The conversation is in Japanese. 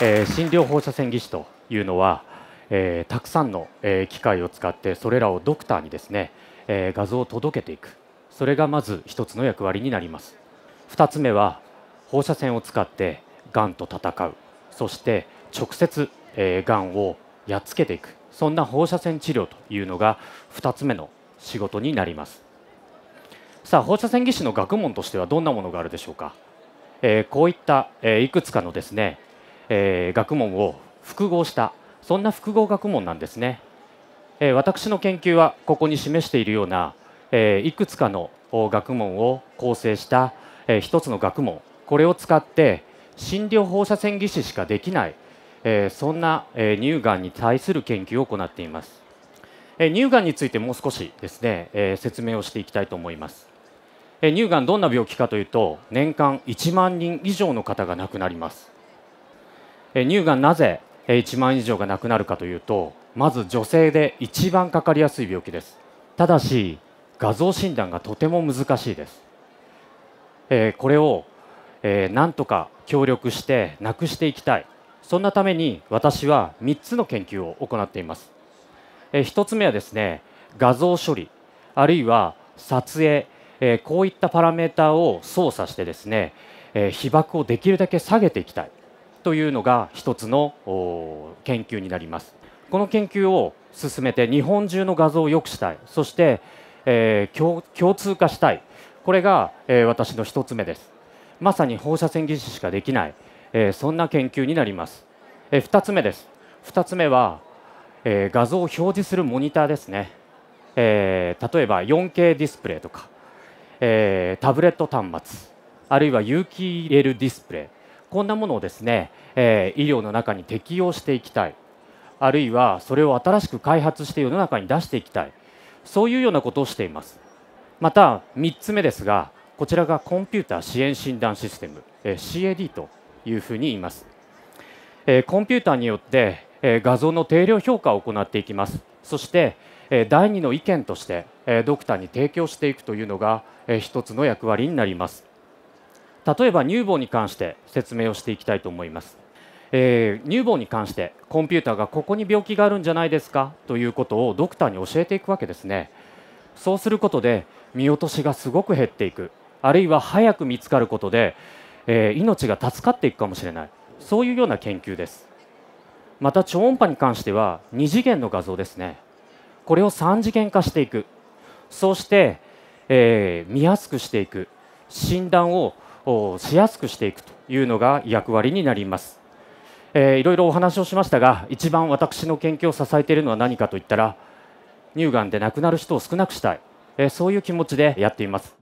えー、診療放射線技師というのは、えー、たくさんの、えー、機械を使ってそれらをドクターにですね、えー、画像を届けていくそれがまず一つの役割になります2つ目は放射線を使ってがんと戦うそして直接、えー、がんをやっつけていくそんな放射線治療というのが2つ目の仕事になりますさあ放射線技師の学問としてはどんなものがあるでしょうか、えー、こういった、えー、いくつかのですねえー、学問を複合したそんな複合学問なんですね、えー、私の研究はここに示しているような、えー、いくつかの学問を構成した、えー、一つの学問これを使って診療放射線技師しかできない、えー、そんな、えー、乳がんに対する研究を行っています、えー、乳がんについてもう少しですね、えー、説明をしていきたいと思いますえ乳がんどんな病気かというと年間1万人以上の方が亡くなります乳がんなぜ1万以上が亡くなるかというとまず女性で一番かかりやすい病気ですただし画像診断がとても難しいです、えこれを、えんとか協力してなくしていきたいそんなために私は3つの研究を行っています、え1つ目はですね画像処理あるいは撮影、えこういったパラメーターを操作してですね、え被曝をできるだけ下げていきたいというのが一つの研究になりますこの研究を進めて日本中の画像を良くしたいそして、えー、共通化したいこれが、えー、私の一つ目ですまさに放射線技師しかできない、えー、そんな研究になります、え2つ目です二つ目は、え画像を表示するモニターですね、え例えば 4K ディスプレイとか、えタブレット端末あるいは有機 EL ディスプレイこんなものをですね、えー、医療の中に適用していきたいあるいはそれを新しく開発して世の中に出していきたいそういうようなことをしていますまた3つ目ですがこちらがコンピューター支援診断システム、えー、CAD というふうに言います、えー、コンピューターによって、えー、画像の定量評価を行っていきますそして、えー、第2の意見として、えー、ドクターに提供していくというのが、えー、一つの役割になります例えば乳房に関して説明をしていきたいと思います、えー、乳房に関してコンピューターがここに病気があるんじゃないですかということをドクターに教えていくわけですねそうすることで見落としがすごく減っていくあるいは早く見つかることで、えー、命が助かっていくかもしれないそういうような研究ですまた超音波に関しては2次元の画像ですねこれを3次元化していくそうして、えー、見やすくしていく診断をしやすくしていくというのが役割になります。えー、いろいろお話をしましたが一番私の研究を支えているのは何かといったら乳がんで亡くなる人を少なくしたい、えー、そういう気持ちでやっています